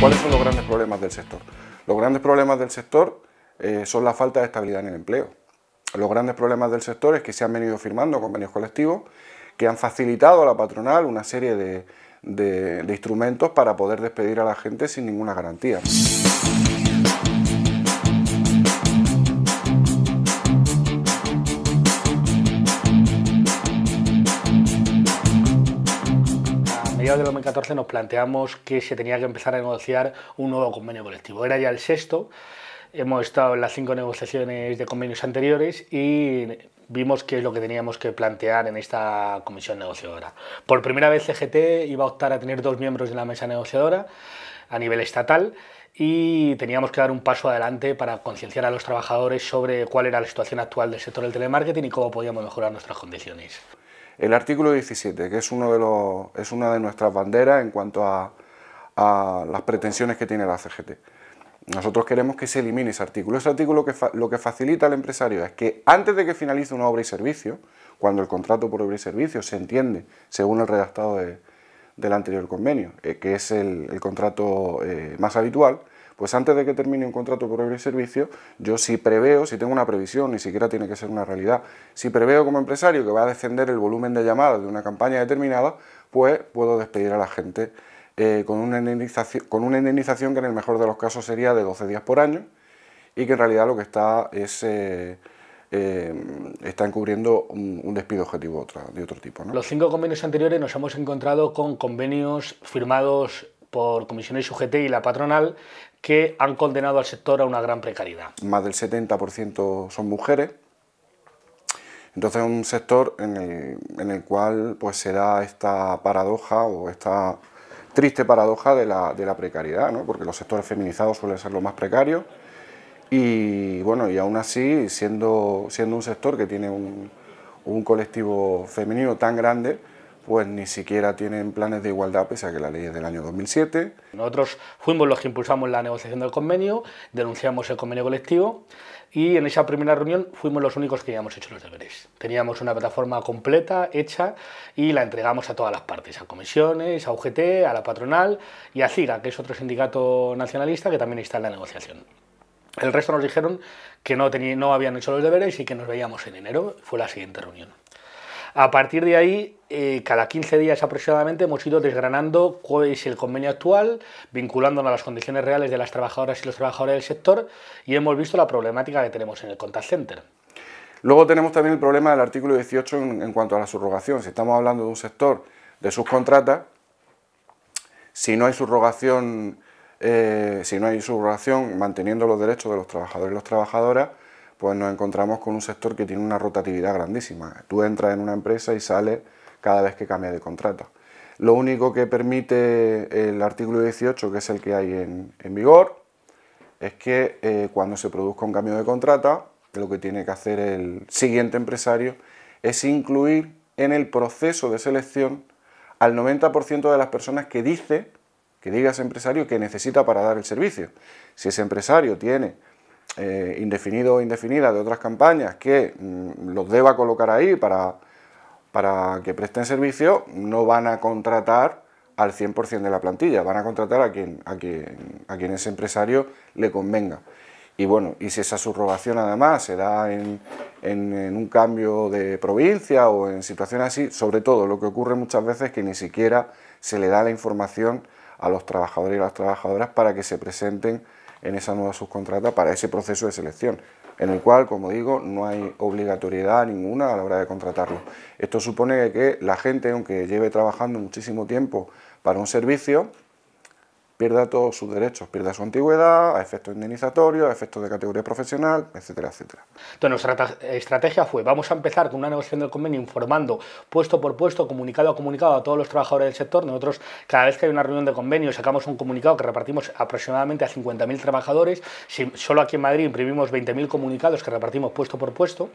¿Cuáles son los grandes problemas del sector? Los grandes problemas del sector eh, son la falta de estabilidad en el empleo. Los grandes problemas del sector es que se han venido firmando convenios colectivos que han facilitado a la patronal una serie de instrumentos para poder despedir a la gente sin ninguna garantía. mediados de 2014 nos planteamos que se tenía que empezar a negociar un nuevo convenio colectivo. Era ya el sexto, hemos estado en las cinco negociaciones de convenios anteriores y vimos qué es lo que teníamos que plantear en esta comisión negociadora. Por primera vez CGT e iba a optar a tener dos miembros de la mesa negociadora a nivel estatal y teníamos que dar un paso adelante para concienciar a los trabajadores sobre cuál era la situación actual del sector del telemarketing y cómo podíamos mejorar nuestras condiciones. El artículo 17, que es, uno de los, es una de nuestras banderas en cuanto a, las pretensiones que tiene la CGT. Nosotros queremos que se elimine ese artículo. Ese artículo que lo que facilita al empresario es que antes de que finalice una obra y servicio, cuando el contrato por obra y servicio se entiende según el redactado del anterior convenio, eh, que es el, contrato eh, más habitual, pues antes de que termine un contrato por el servicio, yo sí preveo, si tengo una previsión, ni siquiera tiene que ser una realidad, si preveo como empresario que va a descender el volumen de llamadas de una campaña determinada, pues puedo despedir a la gente eh, con, una indemnización, con una indemnización que en el mejor de los casos sería de 12 días por año y que en realidad lo que está es... Eh, eh están cubriendo un, despido objetivo de otro tipo. Los cinco convenios anteriores nos hemos encontrado con convenios firmados por comisiones UGT y la patronal que han condenado al sector a una gran precariedad. Más del 70% son mujeres. Entonces es un sector en el, cual pues, se da esta paradoja o esta triste paradoja de la, precariedad, ¿no? porque los sectores feminizados suelen ser los más precarios y bueno, y aún así, siendo, siendo un sector que tiene un, un colectivo femenino tan grande, pues ni siquiera tienen planes de igualdad, pese a que la ley es del año 2007. Nosotros fuimos los que impulsamos la negociación del convenio, denunciamos el convenio colectivo y en esa primera reunión fuimos los únicos que habíamos hecho los deberes. Teníamos una plataforma completa, hecha, y la entregamos a todas las partes, a comisiones, a UGT, a la patronal y a CIGA, que es otro sindicato nacionalista que también está en la negociación. El resto nos dijeron que no, no habían hecho los deberes y que nos veíamos en enero. Fue la siguiente reunión. A partir de ahí, eh, cada 15 días aproximadamente, hemos ido desgranando cuál es el convenio actual, vinculándonos a las condiciones reales de las trabajadoras y los trabajadores del sector y hemos visto la problemática que tenemos en el contact center. Luego tenemos también el problema del artículo 18 en, cuanto a la subrogación. Si estamos hablando de un sector de subcontrata, si no hay subrogación, eh, si no hay subrogación manteniendo los derechos de los trabajadores y las trabajadoras, pues nos encontramos con un sector que tiene una rotatividad grandísima. Tú entras en una empresa y sales cada vez que cambia de contrato. Lo único que permite eh, el artículo 18, que es el que hay en, vigor, es que eh, cuando se produzca un cambio de contrata, lo que tiene que hacer el siguiente empresario es incluir en el proceso de selección al 90% de las personas que dice, que diga ese empresario que necesita para dar el servicio. Si ese empresario tiene eh, indefinido o indefinida de otras campañas que mm, los deba colocar ahí para, que presten servicio, no van a contratar al 100% de la plantilla, van a contratar a quien, a quien, a quien ese empresario le convenga. Y bueno, y si esa subrogación además se da en, en, en, un cambio de provincia o en situaciones así, sobre todo lo que ocurre muchas veces es que ni siquiera se le da la información a los trabajadores y las trabajadoras para que se presenten en esa nueva subcontrata para ese proceso de selección, en el cual, como digo, no hay obligatoriedad ninguna a la hora de contratarlo. Esto supone que la gente, aunque lleve trabajando muchísimo tiempo para un servicio, pierda todos sus derechos, pierda su antigüedad, a efectos indemnizatorios, a efectos de categoría profesional, etcétera, etcétera. Entonces, nuestra estrategia fue, vamos a empezar con una negociación del convenio informando puesto por puesto, comunicado a comunicado a todos los trabajadores del sector. Nosotros, cada vez que hay una reunión de convenio, sacamos un comunicado que repartimos aproximadamente a 50.000 trabajadores. solo aquí en Madrid imprimimos 20.000 comunicados que repartimos puesto por puesto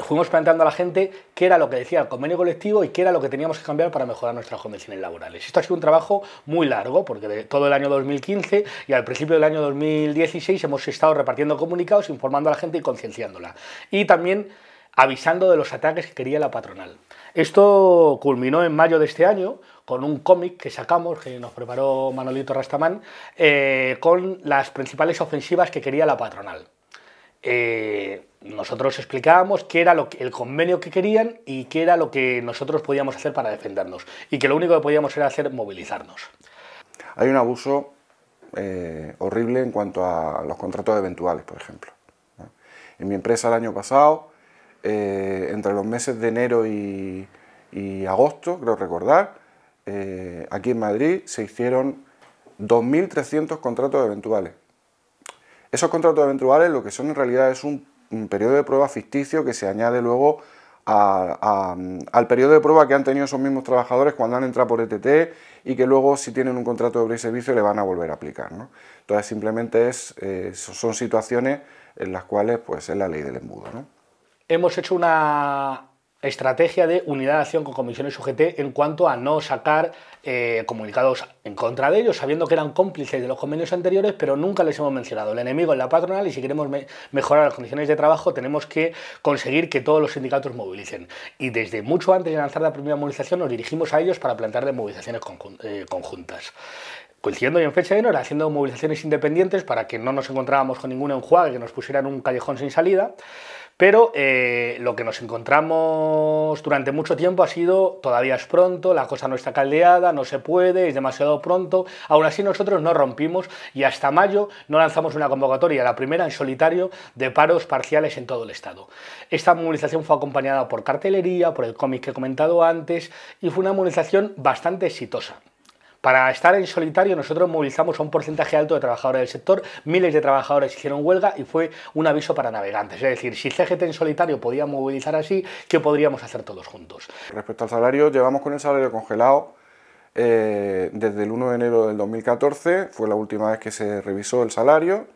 fuimos planteando a la gente qué era lo que decía el convenio colectivo y qué era lo que teníamos que cambiar para mejorar nuestras condiciones laborales. Esto ha sido un trabajo muy largo, porque de todo el año 2015 y al principio del año 2016 hemos estado repartiendo comunicados, informando a la gente y concienciándola. Y también avisando de los ataques que quería la patronal. Esto culminó en mayo de este año con un cómic que sacamos, que nos preparó Manolito Rastamán, eh, con las principales ofensivas que quería la patronal. Eh, nosotros explicábamos qué era lo que, el convenio que querían y qué era lo que nosotros podíamos hacer para defendernos. Y que lo único que podíamos era hacer movilizarnos. Hay un abuso eh, horrible en cuanto a los contratos eventuales, por ejemplo. En mi empresa el año pasado, eh, entre los meses de enero y, agosto, creo recordar, eh, aquí en Madrid se hicieron 2.300 contratos eventuales. Esos contratos eventuales lo que son en realidad es un un periodo de prueba ficticio que se añade luego al periodo de prueba que han tenido esos mismos trabajadores cuando han entrado por ETT y que luego si tienen un contrato de obra y servicio le van a volver a aplicar. ¿no? Entonces simplemente es, eh, son situaciones en las cuales pues, es la ley del embudo. Hemos hecho una estrategia de unidad de acción con comisiones UGT en cuanto a no sacar eh, comunicados en contra de ellos, sabiendo que eran cómplices de los convenios anteriores, pero nunca les hemos mencionado. El enemigo es la patronal y si queremos mejorar las condiciones de trabajo tenemos que conseguir que todos los sindicatos movilicen. Y desde mucho antes de lanzar la primera movilización nos dirigimos a ellos para de movilizaciones eh, conjuntas coincidiendo en fecha de enero, haciendo movilizaciones independientes para que no nos encontrábamos con ningún enjuague que nos pusiera en un callejón sin salida. Pero eh, lo que nos encontramos durante mucho tiempo ha sido todavía es pronto, la cosa no está caldeada, no se puede, es demasiado pronto. Aún así nosotros no rompimos y hasta mayo no lanzamos una convocatoria, la primera en solitario de paros parciales en todo el Estado. Esta movilización fue acompañada por cartelería, por el cómic que he comentado antes y fue una movilización bastante exitosa. Para estar en solitario nosotros movilizamos a un porcentaje alto de trabajadores del sector, miles de trabajadores hicieron huelga y fue un aviso para navegantes. Es decir, si CGT en solitario podía movilizar así, ¿qué podríamos hacer todos juntos? Respecto al salario, llevamos con el salario congelado eh, desde el 1 de enero del 2014, fue la última vez que se revisó el salario.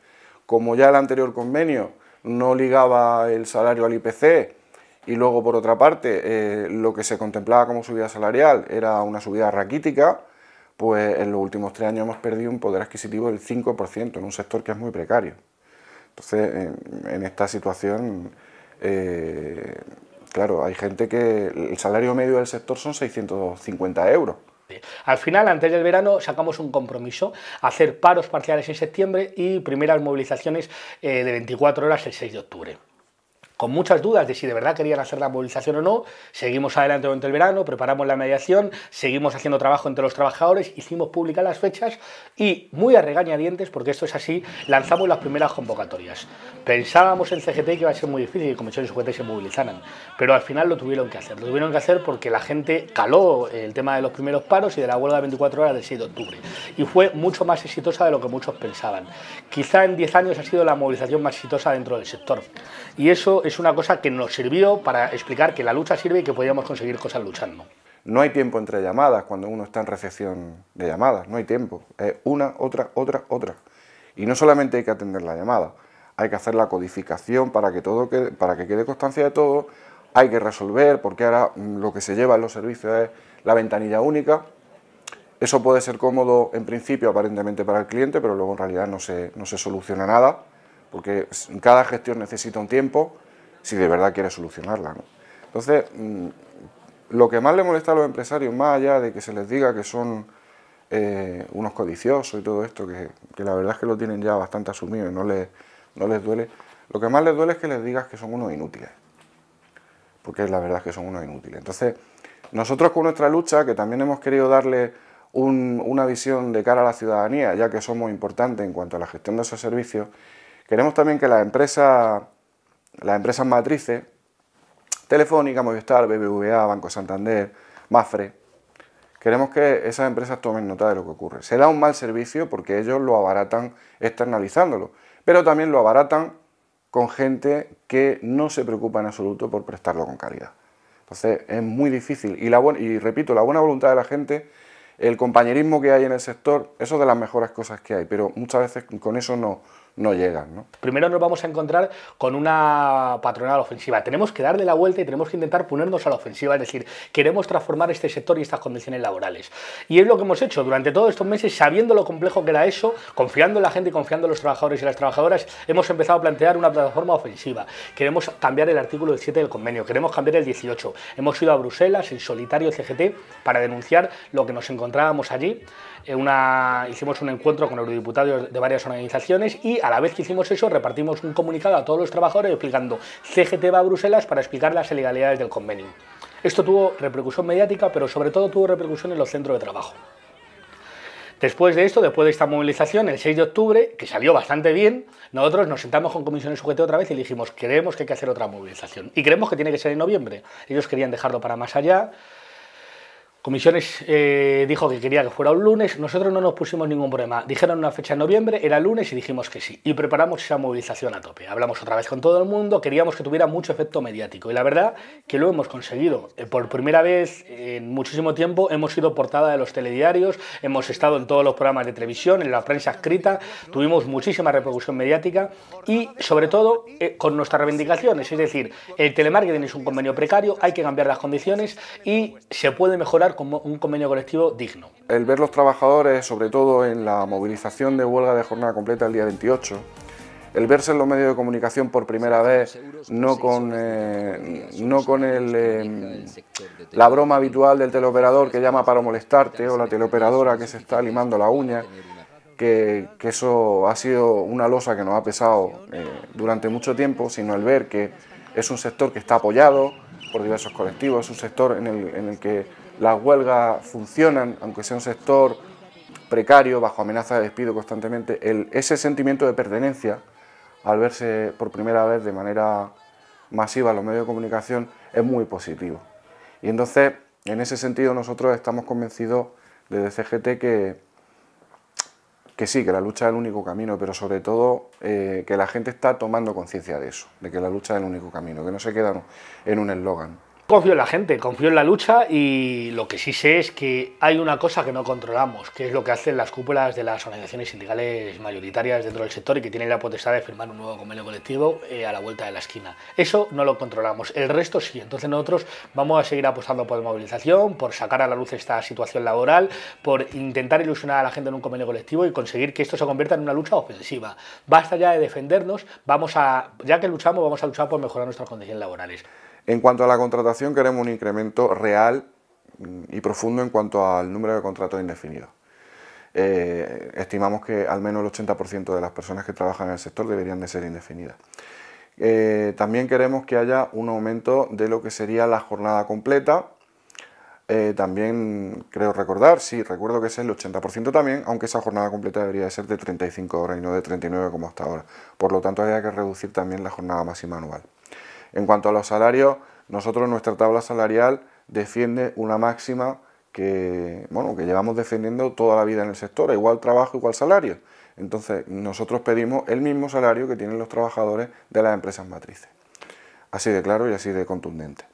Como ya el anterior convenio no ligaba el salario al IPC, y luego por otra parte eh, lo que se contemplaba como subida salarial era una subida raquítica, pues en los últimos tres años hemos perdido un poder adquisitivo del 5% en un sector que es muy precario. Entonces, en, esta situación, eh, claro, hay gente que el salario medio del sector son 650 euros. Al final, antes del verano, sacamos un compromiso, hacer paros parciales en septiembre y primeras movilizaciones eh, de 24 horas el 6 de octubre con muchas dudas de si de verdad querían hacer la movilización o no, seguimos adelante durante el verano, preparamos la mediación, seguimos haciendo trabajo entre los trabajadores, hicimos públicas las fechas y muy a regañadientes, porque esto es así, lanzamos las primeras convocatorias. Pensábamos en CGT que iba a ser muy difícil que comisiones y se movilizaran, pero al final lo tuvieron que hacer, lo tuvieron que hacer porque la gente caló el tema de los primeros paros y de la huelga de 24 horas del 6 de octubre y fue mucho más exitosa de lo que muchos pensaban. Quizá en 10 años ha sido la movilización más exitosa dentro del sector y eso es una cosa que nos sirvió para explicar que la lucha sirve y que podíamos conseguir cosas luchando. No hay tiempo entre llamadas cuando uno está en recepción de llamadas, no hay tiempo. Es una, otra, otra, otra. Y no solamente hay que atender la llamada, hay que hacer la codificación para que, todo quede, para que quede constancia de todo, hay que resolver, porque ahora mm, lo que se lleva en los servicios es la ventanilla única. Eso puede ser cómodo en principio aparentemente para el cliente, pero luego en realidad no no se soluciona nada, porque cada gestión necesita un tiempo, si de verdad quiere solucionarla. Entonces, mm, lo que más le molesta a los empresarios, más allá de que se les diga que son eh, unos codiciosos y todo esto, que, la verdad es que lo tienen ya bastante asumido y no les, les duele, lo que más les duele es que les digas que son unos inútiles, porque la verdad que son unos inútiles. Entonces, nosotros con nuestra lucha, que también hemos querido darle una visión de cara a la ciudadanía, ya que somos importantes en cuanto a la gestión de esos servicios, queremos también que la empresa las empresas matrices, Telefónica, Movistar, BBVA, Banco Santander, Mafre, queremos que esas empresas tomen nota de lo que ocurre. Se da un mal servicio porque ellos lo abaratan externalizándolo, pero también lo abaratan con gente que no se preocupa en absoluto por prestarlo con calidad. Entonces es muy difícil. Y, la y repito, la buena voluntad de la gente, el compañerismo que hay en el sector, eso es de las mejores cosas que hay, pero muchas veces con eso no, no llegan. Primero nos vamos a encontrar con una patronal ofensiva. Tenemos que darle la vuelta y tenemos que intentar ponernos a la ofensiva, es decir, queremos transformar este sector y estas condiciones laborales. Y es lo que hemos hecho durante todos estos meses, sabiendo lo complejo que era eso, confiando en la gente y confiando en los trabajadores y las trabajadoras, hemos empezado a plantear una plataforma ofensiva. Queremos cambiar el artículo 7 del convenio, queremos cambiar el 18. Hemos ido a Bruselas en solitario CGT para denunciar lo que nos encontrábamos allí. Eh, hicimos un encuentro con eurodiputados de varias organizaciones y a la vez que hicimos eso, repartimos un comunicado a todos los trabajadores explicando CGT va a Bruselas para explicar las ilegalidades del convenio. Esto tuvo repercusión mediática, pero sobre todo tuvo repercusión en los centros de trabajo. Después de esto, después de esta movilización, el 6 de octubre, que salió bastante bien, nosotros nos sentamos con comisiones UGT otra vez y dijimos, creemos que hay que hacer otra movilización. Y creemos que tiene que ser en noviembre. Ellos querían dejarlo para más allá, Comisiones eh, dijo que quería que fuera un lunes, nosotros no nos pusimos ningún problema. Dijeron una fecha en noviembre, era lunes y dijimos que sí. Y preparamos esa movilización a tope. Hablamos otra vez con todo el mundo, queríamos que tuviera mucho efecto mediático. Y la verdad que lo hemos conseguido. Eh, por primera vez en muchísimo tiempo hemos sido portada de los telediarios, hemos estado en todos los programas de televisión, en la prensa escrita, tuvimos muchísima repercusión mediática y sobre todo eh, con nuestras reivindicaciones. Es decir, el telemarketing es un convenio precario, hay que cambiar las condiciones y se puede mejorar un convenio colectivo digno. El ver los trabajadores, sobre todo en la movilización de huelga de jornada completa el día 28, el verse en los medios de comunicación por primera vez, no con, eh, no con el, eh, la broma habitual del teleoperador que llama para molestarte o la teleoperadora que se está limando la uña, que, eso ha sido una losa que nos ha pesado eh, durante mucho tiempo, sino el ver que es un sector que está apoyado por diversos colectivos, un sector en el, en el que las huelgas funcionan, aunque sea un sector precario, bajo amenaza de despido constantemente, ese sentimiento de pertenencia, al verse por primera vez de manera masiva en los medios de comunicación, es muy positivo. Y entonces, en ese sentido, nosotros estamos convencidos desde CGT que, que sí, que la lucha es el único camino, pero sobre todo eh, que la gente está tomando conciencia de eso, de que la lucha es el único camino, que no se queda en un eslogan. Confío en la gente, confío en la lucha y lo que sí sé es que hay una cosa que no controlamos, que es lo que hacen las cúpulas de las organizaciones sindicales mayoritarias dentro del sector y que tienen la potestad de firmar un nuevo convenio colectivo eh, a la vuelta de la esquina. Eso no lo controlamos, el resto sí. Entonces nosotros vamos a seguir apostando por movilización, por sacar a la luz esta situación laboral, por intentar ilusionar a la gente en un convenio colectivo y conseguir que esto se convierta en una lucha ofensiva. Basta ya de defendernos, vamos a, ya que luchamos, vamos a luchar por mejorar nuestras condiciones laborales. En cuanto a la contratación, queremos un incremento real mm, y profundo en cuanto al número de contratos indefinidos. Eh, estimamos que al menos el 80% de las personas que trabajan en el sector deberían de ser indefinidas. Eh, también queremos que haya un aumento de lo que sería la jornada completa. Eh, también creo recordar, sí, recuerdo que es el 80% también, aunque esa jornada completa debería de ser de 35 horas y no de 39 como hasta ahora. Por lo tanto, habría que reducir también la jornada máxima anual. En cuanto a los salarios, nosotros nuestra tabla salarial defiende una máxima que, bueno, que llevamos defendiendo toda la vida en el sector, igual trabajo, igual salario. Entonces, nosotros pedimos el mismo salario que tienen los trabajadores de las empresas matrices. Así de claro y así de contundente.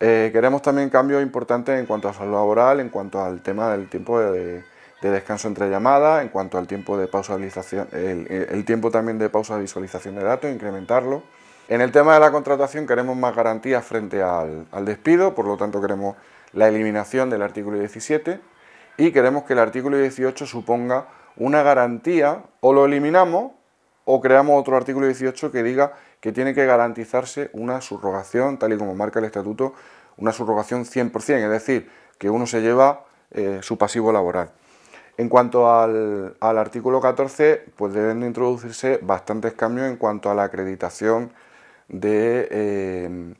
Eh, queremos también cambios importantes en cuanto a salud laboral, en cuanto al tema del tiempo de, descanso entre llamadas, en cuanto al tiempo de pausa, el tiempo también de pausa de visualización de datos, incrementarlo. En el tema de la contratación queremos más garantías frente al, despido, por lo tanto queremos la eliminación del artículo 17 y queremos que el artículo 18 suponga una garantía, o lo eliminamos o creamos otro artículo 18 que diga que tiene que garantizarse una subrogación, tal y como marca el estatuto, una subrogación 100%, es decir, que uno se lleva eh, su pasivo laboral. En cuanto al, al, artículo 14, pues deben introducirse bastantes cambios en cuanto a la acreditación eh,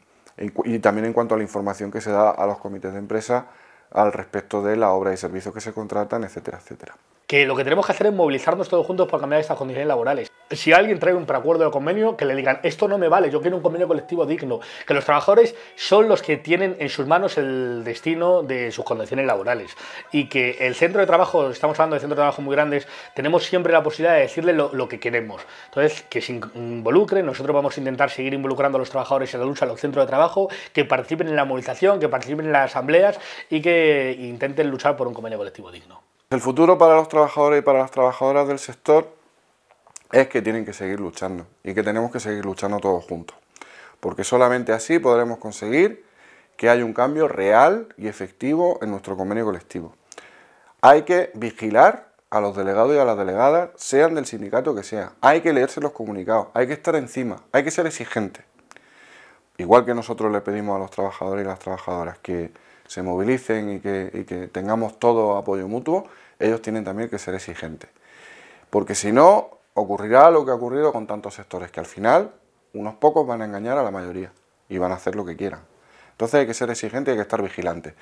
y también en cuanto a la información que se da a los comités de empresa al respecto de la obra y servicios que se contratan, etcétera, etcétera que lo que tenemos que hacer es movilizarnos todos juntos para cambiar estas condiciones laborales. Si alguien trae un preacuerdo de convenio, que le digan, esto no me vale, yo quiero un convenio colectivo digno, que los trabajadores son los que tienen en sus manos el destino de sus condiciones laborales y que el centro de trabajo, estamos hablando de centros de trabajo muy grandes, tenemos siempre la posibilidad de decirle lo, que queremos. Entonces, que se involucren, nosotros vamos a intentar seguir involucrando a los trabajadores en la lucha, en los centros de trabajo, que participen en la movilización, que participen en las asambleas y que intenten luchar por un convenio colectivo digno. El futuro para los trabajadores y para las trabajadoras del sector es que tienen que seguir luchando y que tenemos que seguir luchando todos juntos. Porque solamente así podremos conseguir que haya un cambio real y efectivo en nuestro convenio colectivo. Hay que vigilar a los delegados y a las delegadas, sean del sindicato que sea. Hay que leerse los comunicados, hay que estar encima, hay que ser exigente. Igual que nosotros le pedimos a los trabajadores y las trabajadoras que se movilicen y que tengamos todo apoyo mutuo, ellos tienen también que ser exigentes. Porque si no, ocurrirá lo que ha ocurrido con tantos sectores, que al final unos pocos van a engañar a la mayoría y van a hacer lo que quieran. Entonces hay que ser exigente y hay que estar vigilante.